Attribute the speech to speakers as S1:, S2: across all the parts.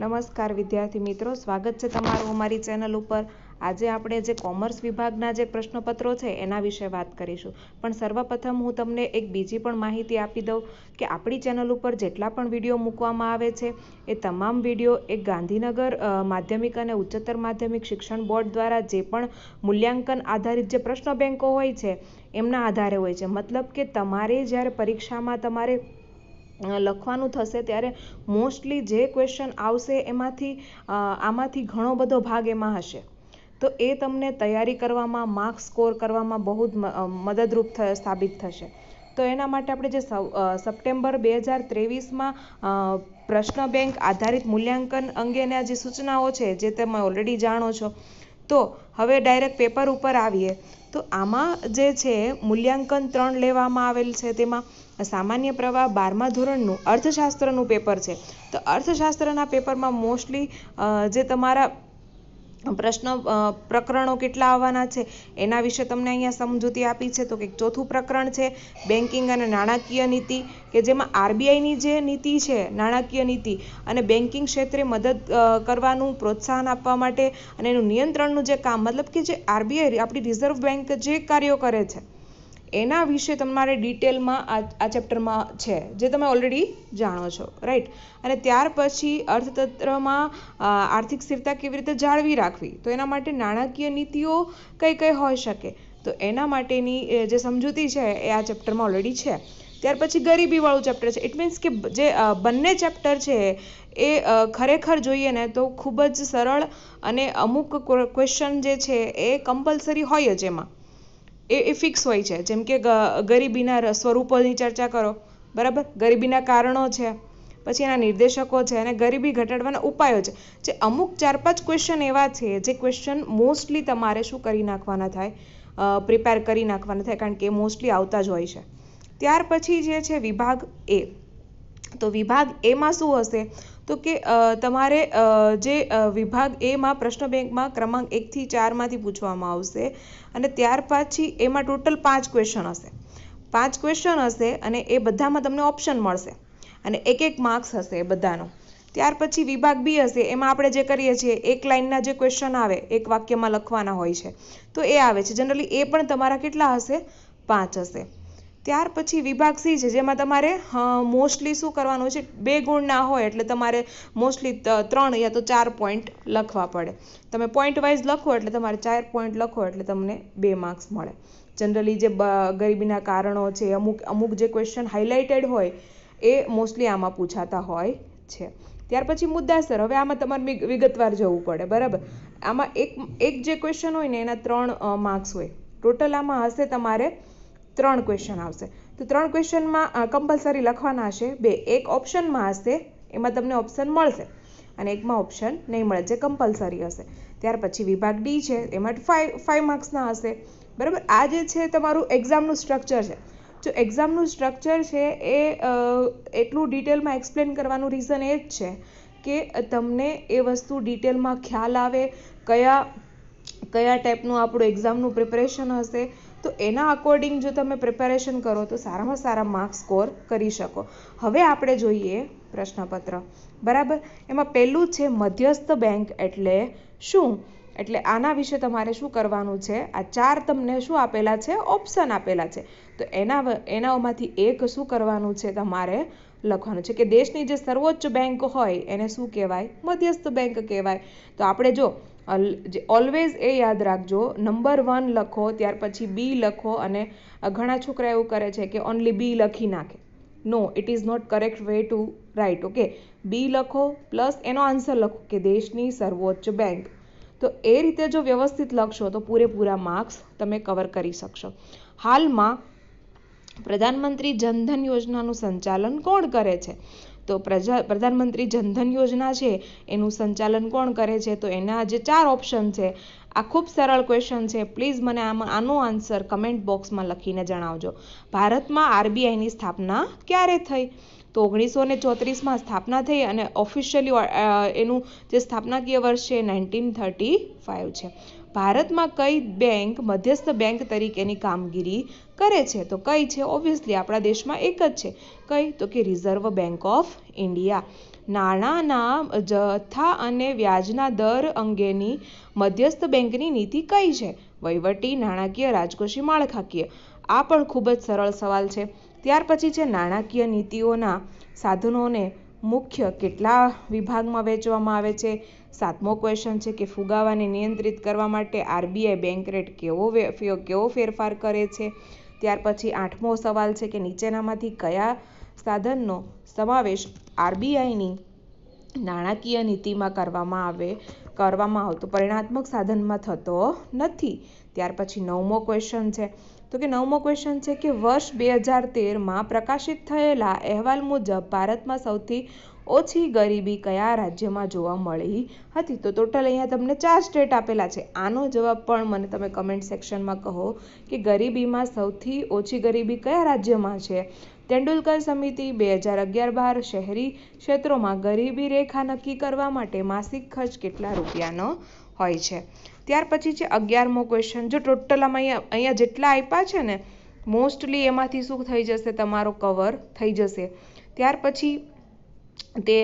S1: નમસ્કાર વિદ્યાર્થી મિત્રો સ્વાગત છે તમારું અમારી ચેનલ ઉપર આજે આપણે જે કોમર્સ વિભાગના જે પ્રશ્નપત્રો છે એના વિશે વાત કરીશું પણ સર્વપ્રથમ હું તમને એક બીજી પણ માહિતી આપી દઉં કે આપણી ચેનલ ઉપર જેટલા પણ વિડીયો મૂકવામાં આવે છે એ તમામ વિડીયો એ ગાંધીનગર માધ્યમિક અને ઉચ્ચતર માધ્યમિક શિક્ષણ બોર્ડ દ્વારા જે પણ મૂલ્યાંકન આધારિત જે પ્રશ્ન બેંકો હોય છે એમના આધારે હોય છે મતલબ કે તમારે જ્યારે પરીક્ષામાં તમારે લખવાનું થશે ત્યારે મોસ્ટલી જે ક્વેશ્ચન આવશે એમાંથી આમાંથી ઘણો બધો ભાગ એમાં હશે તો એ તમને તૈયારી કરવામાં માર્ક્સ સ્કોર કરવામાં બહુ જ મદદરૂપ સાબિત થશે તો એના માટે આપણે જે સપ્ટેમ્બર બે હજાર ત્રેવીસમાં પ્રશ્ન બેંક આધારિત મૂલ્યાંકન અંગેના જે સૂચનાઓ છે જે તમે ઓલરેડી જાણો છો તો હવે ડાયરેક્ટ પેપર ઉપર આવીએ તો આમાં જે છે મૂલ્યાંકન ત્રણ લેવામાં આવેલ છે તેમાં સામાન્ય પ્રવાહ બારમા ધોરણનું અર્થશાસ્ત્રનું પેપર છે તો અર્થશાસ્ત્રના પેપરમાં મોસ્ટલી જે તમારા પ્રશ્ન પ્રકરણો કેટલા આવવાના છે એના વિશે તમને અહીંયા સમજૂતી આપી છે તો કે ચોથું પ્રકરણ છે બેન્કિંગ અને નાણાકીય નીતિ કે જેમાં આરબીઆઈની જે નીતિ છે નાણાકીય નીતિ અને બેન્કિંગ ક્ષેત્રે મદદ કરવાનું પ્રોત્સાહન આપવા માટે અને એનું નિયંત્રણનું જે કામ મતલબ કે જે આરબીઆઈ આપણી રિઝર્વ બેન્ક જે કાર્યો કરે છે એના વિશે તમારે ડિટેલમાં આ આ ચેપ્ટરમાં છે જે તમે ઓલરેડી જાણો છો રાઈટ અને ત્યાર પછી અર્થતંત્રમાં આર્થિક સ્થિરતા કેવી રીતે જાળવી રાખવી તો એના માટે નાણાકીય નીતિઓ કઈ કઈ હોઈ શકે તો એના માટેની જે સમજૂતી છે એ આ ચેપ્ટરમાં ઓલરેડી છે ત્યાર પછી ગરીબીવાળું ચેપ્ટર છે ઇટ મીન્સ કે જે બંને ચેપ્ટર છે એ ખરેખર જોઈએ ને તો ખૂબ જ સરળ અને અમુક ક્વેશ્ચન જે છે એ કમ્પલસરી હોય જ એમાં એ એ ફિક્સ હોય છે જેમ કે ગરીબીના સ્વરૂપોની ચર્ચા કરો બરાબર ગરીબીના કારણો છે પછી એના નિર્દેશકો છે અને ગરીબી ઘટાડવાના ઉપાયો છે જે અમુક ચાર પાંચ ક્વેશ્ચન એવા છે જે ક્વેશ્ચન મોસ્ટલી તમારે શું કરી નાખવાના થાય પ્રિપેર કરી નાખવાના થાય કારણ કે એ મોસ્ટલી આવતા જ હોય છે ત્યાર પછી જે છે વિભાગ એ તો વિભાગ એમાં શું હશે તો કે તમારે જે વિભાગ એમાં પ્રશ્ન બેંકમાં ક્રમાંક એકથી ચારમાંથી પૂછવામાં આવશે અને ત્યાર પછી એમાં ટોટલ પાંચ ક્વેશ્ચન હશે પાંચ ક્વેશ્ચન હશે અને એ બધામાં તમને ઓપ્શન મળશે અને એક એક માર્ક્સ હશે એ બધાનો ત્યાર પછી વિભાગ બી હશે એમાં આપણે જે કરીએ છીએ એક લાઇનના જે ક્વેશ્ચન આવે એક વાક્યમાં લખવાના હોય છે તો એ આવે છે જનરલી એ પણ તમારા કેટલા હશે પાંચ હશે ત્યાર પછી વિભાગ સી છે જેમાં તમારે મોસ્ટલી શું કરવાનું છે બે ગુણના હોય એટલે તમારે મોસ્ટલી ત્રણ યા તો ચાર પોઈન્ટ લખવા પડે તમે પોઈન્ટ વાઇઝ લખો એટલે તમારે ચાર પોઈન્ટ લખો એટલે તમને બે માર્ક્સ મળે જનરલી જે ગરીબીના કારણો છે અમુક અમુક જે ક્વેશ્ચન હાઇલાઇટેડ હોય એ મોસ્ટલી આમાં પૂછાતા હોય છે ત્યાર પછી મુદ્દાસર હવે આમાં તમારે વિગતવાર જવું પડે બરાબર આમાં એક એક જે ક્વેશ્ચન હોય ને એના ત્રણ માર્ક્સ હોય ટોટલ આમાં હશે તમારે ત્રણ ક્વેશ્ચન આવશે તો ત્રણ ક્વેશ્ચનમાં કમ્પલસરી લખવાના હશે બે એક ઓપ્શનમાં હશે એમાં તમને ઓપ્શન મળશે અને એકમાં ઓપ્શન નહીં મળે જે કમ્પલસરી હશે ત્યાર પછી વિભાગ ડી છે એમાં ફાઇવ ફાઇવ માર્ક્સના હશે બરાબર આ જે છે તમારું એક્ઝામનું સ્ટ્રક્ચર છે જો એક્ઝામનું સ્ટ્રક્ચર છે એ એટલું ડિટેલમાં એક્સપ્લેન કરવાનું રીઝન એ જ છે કે તમને એ વસ્તુ ડિટેલમાં ખ્યાલ આવે કયા કયા ટાઈપનું આપણું એક્ઝામનું પ્રિપરેશન હશે તો એના અકોર્ડિંગ જો તમે પ્રિપેરેશન કરો તો સારામાં સારા માર્ક સ્કોર કરી શકો હવે આપણે જોઈએ પ્રશ્નપત્ર બરાબર એમાં પહેલું છે મધ્યસ્થ બેંક એટલે શું એટલે આના વિશે તમારે શું કરવાનું છે આ ચાર તમને શું આપેલા છે ઓપ્શન આપેલા છે તો એના એનાઓમાંથી એક શું કરવાનું છે તમારે લખવાનું છે કે દેશની જે સર્વોચ્ચ બેંક હોય એને શું કહેવાય મધ્યસ્થ બેંક કહેવાય તો આપણે જો જે ઓલવેઝ એ યાદ રાખજો નંબર વન લખો ત્યાર પછી બી લખો અને ઘણા છોકરા એવું કરે છે કે ઓનલી બી લખી નાખે no it is not correct way to write okay B લખો પ્લસ એનો આન્સર લખો કે દેશની સર્વોચ્ચ બેંક તો એ રીતે જો વ્યવસ્થિત લખશો તો પૂરેપૂરા માર્ક્સ તમે કવર કરી શકશો હાલમાં પ્રધાનમંત્રી જનધન યોજનાનું સંચાલન કોણ કરે છે તો પ્રજા પ્રધાનમંત્રી જનધન યોજના છે એનું સંચાલન કોણ કરે છે તો એના જે ચાર ઓપ્શન છે આ ખૂબ સરળ ક્વેશ્ચન છે પ્લીઝ મને આમાં આનો આન્સર કમેન્ટ બોક્સમાં લખીને જણાવજો ભારતમાં આરબીઆઈની સ્થાપના ક્યારે થઈ તો ઓગણીસો ને ચોત્રીસમાં સ્થાપના થઈ અને ઓફિશિયલી એનું જે સ્થાપનાકીય વર્ષ છે નાઇન્ટીન થર્ટી ફાઇવ છે ભારતમાં કઈ બેંક મધ્યસ્થ બેંક તરીકેની કામગીરી કરે છે તો કઈ છે ઓબ્વિયસલી આપણા દેશમાં એક જ છે કઈ તો કે રિઝર્વ બેંક ઓફ ઇન્ડિયા નાણાંના જથ્થા અને વ્યાજના દર અંગેની મધ્યસ્થ બેંકની નીતિ કઈ છે વહીવટી નાણાકીય રાજકોષી માળખાકીય આ પણ ખૂબ જ સરળ સવાલ છે ત્યાર પછી છે નાણાકીય નીતિઓના સાધનોને મુખ્ય કેટલા વિભાગમાં વહેંચવામાં આવે છે સાતમો ક્વેશ્ચન છે કે ફુગાવાને નિયંત્રિત કરવા માટે આરબીઆઈ બેંક રેટ કેવો કેવો ફેરફાર કરે છે ત્યાર પછી આઠમો સવાલ છે કે નીચેનામાંથી કયા સાધનનો સમાવેશ આરબીઆઈની નાણાકીય નીતિમાં કરવામાં આવે કરવામાં આવતો પરિણાત્મક સાધનમાં થતો નથી ત્યાર પછી નવમો ક્વેશ્ચન છે તો કે નવમો ક્વેશ્ચન છે કે વર્ષ બે હજાર તેરમાં પ્રકાશિત થયેલા અહેવાલ મુજબ ભારતમાં સૌથી ઓછી ગરીબી કયા રાજ્યમાં જોવા મળી હતી તો ટોટલ અહીંયા તમને ચાર સ્ટેટ આપેલા છે આનો જવાબ પણ મને તમે કમેન્ટ સેક્શનમાં કહો કે ગરીબીમાં સૌથી ઓછી ગરીબી કયા રાજ્યમાં છે તેંડુલકર સમિતિ બે હજાર અગિયાર બાર શહેરી ક્ષેત્રોમાં ગરીબી રેખા નક્કી કરવા માટે માસિક ખર્ચ કેટલા રૂપિયાનો હોય છે ત્યાર પછી છે અગિયારમો ક્વેશ્ચન જો ટોટલ આમાં અહીંયા અહીંયા જેટલા આપ્યા છે ને મોસ્ટલી એમાંથી શું થઈ જશે તમારો કવર થઈ જશે ત્યાર પછી તે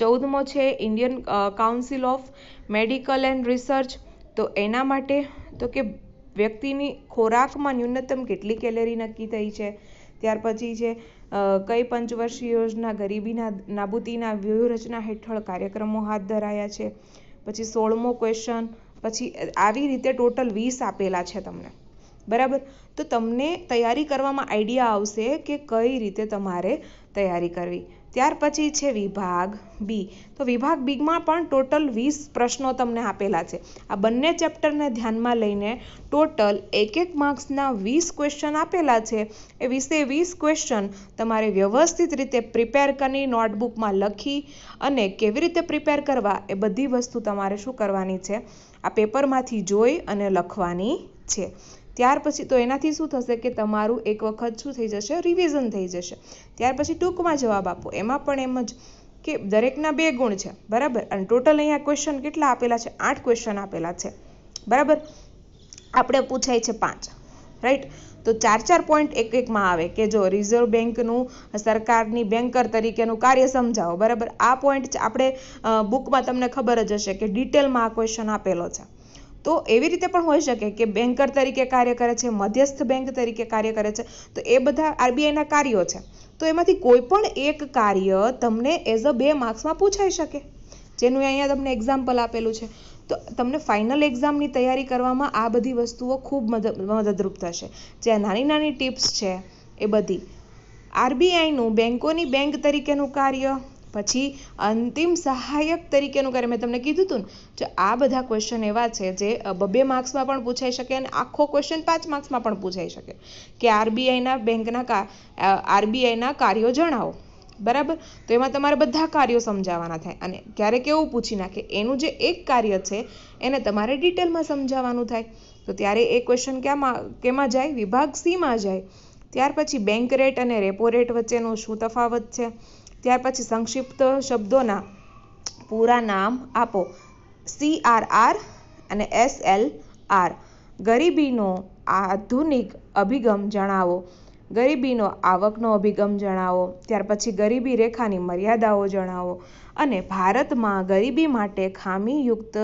S1: ચૌદમો છે Indian council of medical and research તો એના માટે તો કે વ્યક્તિની ખોરાકમાં ન્યૂનતમ કેટલી કેલેરી નક્કી થઈ છે ત્યાર પછી છે કઈ પંચવર્ષીય યોજના ગરીબીના નાબૂદીના વ્યૂહરચના હેઠળ કાર્યક્રમો હાથ ધરાયા છે પછી સોળમો ક્વેશ્ચન પછી આવી રીતે ટોટલ વીસ આપેલા છે તમને બરાબર તો તમને તૈયારી કરવામાં આઈડિયા આવશે કે કઈ રીતે તમારે તૈયારી કરવી ત્યાર પછી છે વિભાગ બી તો વિભાગ બીમાં પણ ટોટલ વીસ પ્રશ્નો તમને આપેલા છે આ બંને ચેપ્ટરને ધ્યાનમાં લઈને ટોટલ એક એક માર્ક્સના વીસ ક્વેશ્ચન આપેલા છે એ વીસે વીસ ક્વેશ્ચન તમારે વ્યવસ્થિત રીતે પ્રિપેર કરી નોટબુકમાં લખી અને કેવી રીતે પ્રિપેર કરવા એ બધી વસ્તુ તમારે શું કરવાની છે આ પેપરમાંથી જોઈ અને લખવાની છે ત્યાર પછી તો એનાથી શું થશે કે તમારું એક વખત શું થઈ જશે રિવિઝન થઈ જશે ત્યાર પછી ટૂંકમાં જવાબ આપો એમાં પણ એમ જ કે દરેકના બે ગુણ છે બરાબર અને ટોટલ અહીંયા ક્વેશ્ચન કેટલા આપેલા છે આઠ ક્વેશ્ચન આપેલા છે બરાબર આપણે પૂછાય છે પાંચ રાઈટ તો ચાર ચાર પોઈન્ટ એક એકમાં આવે કે જો રિઝર્વ બેન્કનું સરકારની બેન્કર તરીકેનું કાર્ય સમજાવો બરાબર આ પોઈન્ટ આપણે બુકમાં તમને ખબર જ હશે કે ડિટેલમાં આ ક્વેશ્ચન આપેલો છે તો એવી રીતે પણ હોઈ શકે કે બેન્કર તરીકે કાર્ય કરે છે મધ્યસ્થ બેંક તરીકે કાર્ય કરે છે તો એ બધા આરબીઆઈના કાર્યો છે તો એમાંથી કોઈ પણ એક કાર્ય તમને એઝ અ બે માર્ક્સમાં પૂછાઈ શકે જેનું અહીંયા તમને એક્ઝામ્પલ આપેલું છે તો તમને ફાઇનલ એક્ઝામની તૈયારી કરવામાં આ બધી વસ્તુઓ ખૂબ મદદરૂપ થશે જે નાની નાની ટિપ્સ છે એ બધી આરબીઆઈનું બેંકોની બેંક તરીકેનું કાર્ય પછી અંતિમ સહાયક તરીકેનું કાર્ય મેં તમને કીધું હતું ને આ બધા ક્વેશ્ચન એવા છે જે બબે માર્ક્સમાં પણ પૂછાઈ શકે અને આખો ક્વેશ્ચન પાંચ માર્ક્સમાં પણ પૂછાઈ શકે કે આરબીઆઈના બેંકના આરબીઆઈના કાર્યો જણાવો બરાબર તો એમાં તમારે બધા કાર્યો સમજાવવાના થાય અને ક્યારેક એવું પૂછી નાખે એનું જે એક કાર્ય છે એને તમારે ડિટેલમાં સમજાવવાનું થાય તો ત્યારે એ ક્વેશ્ચન ક્યાંમાં કેમાં જાય વિભાગ સીમાં જાય ત્યાર પછી બેંક રેટ અને રેપો રેટ વચ્ચેનો શું તફાવત છે ત્યાર પછી સંક્ષિપ્ત શબ્દોના પૂરા નામ આપો સી આર આર અને એસ એલ આર ગરીબીનો આધુનિક અભિગમ જણાવો ગરીબીનો આવકનો અભિગમ જણાવો ત્યાર પછી ગરીબી રેખાની મર્યાદાઓ જણાવો અને ભારતમાં ગરીબી માટે ખામીયુક્ત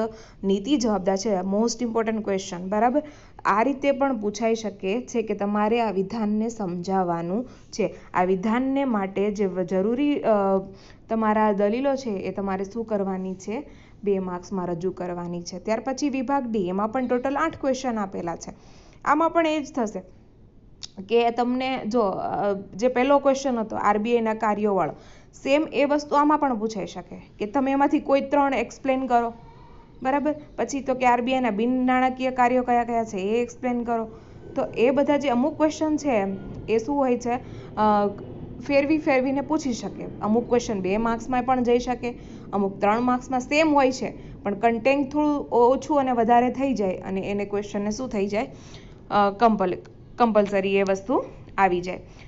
S1: નીતિ જવાબદાર છે મોસ્ટ ઇમ્પોર્ટન્ટ ક્વેશ્ચન બરાબર આ રીતે પણ પૂછાઈ શકે છે કે તમારે આ વિધાનને સમજાવવાનું છે આ વિધાનને માટે જે જરૂરી તમારા દલીલો છે એ તમારે શું કરવાની છે બે માર્ક્સમાં રજૂ કરવાની છે ત્યાર પછી વિભાગ ડી એમાં પણ ટોટલ આઠ ક્વેશ્ચન આપેલા છે આમાં પણ એ જ થશે કે તમને જો જે પહેલો ક્વેશ્ચન હતો આરબીઆઈના કાર્યોવાળો સેમ એ વસ્તુ આમાં પણ પૂછાઈ શકે કે તમે એમાંથી કોઈ ત્રણ એક્સપ્લેન કરો બરાબર પછી તો કે આરબીઆઈના બિન નાણાકીય કાર્યો કયા કયા છે એ એક્સપ્લેન કરો તો એ બધા જે અમુક ક્વેશ્ચન છે એ શું હોય છે ફેરવી ફેરવીને પૂછી શકે અમુક ક્વેશ્ચન બે માર્ક્સમાં પણ જઈ શકે અમુક ત્રણ માર્ક્સમાં સેમ હોય છે પણ કન્ટેન્ટ થોડું ઓછું અને વધારે થઈ જાય અને એને ક્વેશ્ચનને શું થઈ જાય કમ્પલ કમ્પલસરી એ વસ્તુ આવી જાય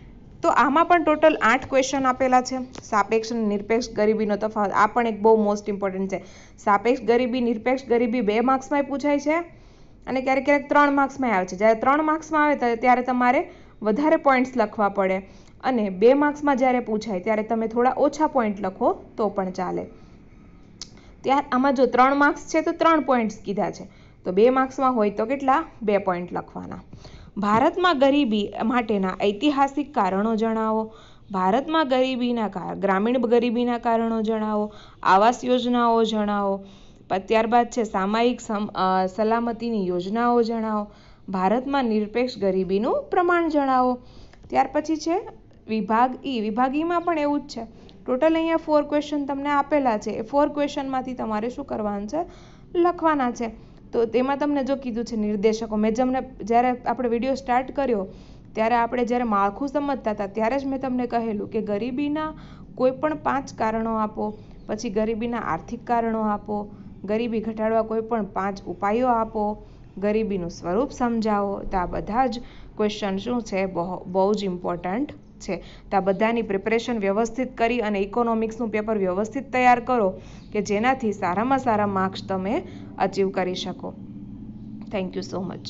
S1: તો આમાં પણ ટોટલ આઠ ક્વેશ્ચન આપેલા છે સાપેક્ષ અને નિરપેક્ષ ગરીબીનો તફાવત આ પણ એક બહુ મોસ્ટ ઇમ્પોર્ટન્ટ છે સાપેક્ષ ગરીબી નિરપેક્ષ ગરીબી બે માર્ક્સમાંય પૂછાય છે અને ક્યારેક ક્યારેક ત્રણ માર્ક્સમાં આવે છે જ્યારે ત્રણ માર્ક્સમાં આવે ત્યારે તમારે વધારે પોઈન્ટ્સ લખવા પડે અને બે માર્ક્સમાં જ્યારે પૂછાય ત્યારે તમે થોડા ઓછા પોઈન્ટ લખો તો પણ ચાલે ત્યાર આમાં જો ત્રણ માર્ક્સ છે તો ત્રણ પોઈન્ટ્સ કીધા છે તો બે માર્ક્સમાં હોય તો કેટલા બે પોઈન્ટ લખવાના ભારતમાં ગરીબી માટેના ઐતિહાસિક કારણો જણાવો ભારતમાં ગરીબીના ગ્રામીણ ગરીબીના કારણો જણાવો આવાસ યોજનાઓ જણાવો ત્યારબાદ છે સામાયિક સલામતીની યોજનાઓ જણાવો ભારતમાં નિરપેક્ષ ગરીબીનું પ્રમાણ જણાવો ત્યાર પછી છે વિભાગ ઈ વિભાગીમાં પણ એવું જ છે ટોટલ અહીંયા ફોર ક્વેશ્ચન તમને આપેલા છે એ ફોર ક્વેશ્ચનમાંથી તમારે શું કરવાનું છે લખવાના છે તો તેમાં તમને જો કીધું છે નિર્દેશકો મેં તમને જ્યારે આપણે વિડીયો સ્ટાર્ટ કર્યો ત્યારે આપણે જ્યારે માળખું સમજતા હતા ત્યારે જ મેં તમને કહેલું કે ગરીબીના કોઈ પણ પાંચ કારણો આપો પછી ગરીબીના આર્થિક કારણો આપો ગરીબી ઘટાડવા કોઈ પણ પાંચ ઉપાયો આપો ગરીબીનું સ્વરૂપ સમજાવો તો આ બધા જ ક્વેશ્ચન શું છે બહુ બહુ જ ઇમ્પોર્ટન્ટ છે તો આ બધાની પ્રિપરેશન વ્યવસ્થિત કરી અને ઇકોનોમિક્સનું પેપર વ્યવસ્થિત તૈયાર કરો કે જેનાથી સારામાં સારા માર્ક્સ તમે અચીવ કરી શકો થેન્ક યુ સો મચ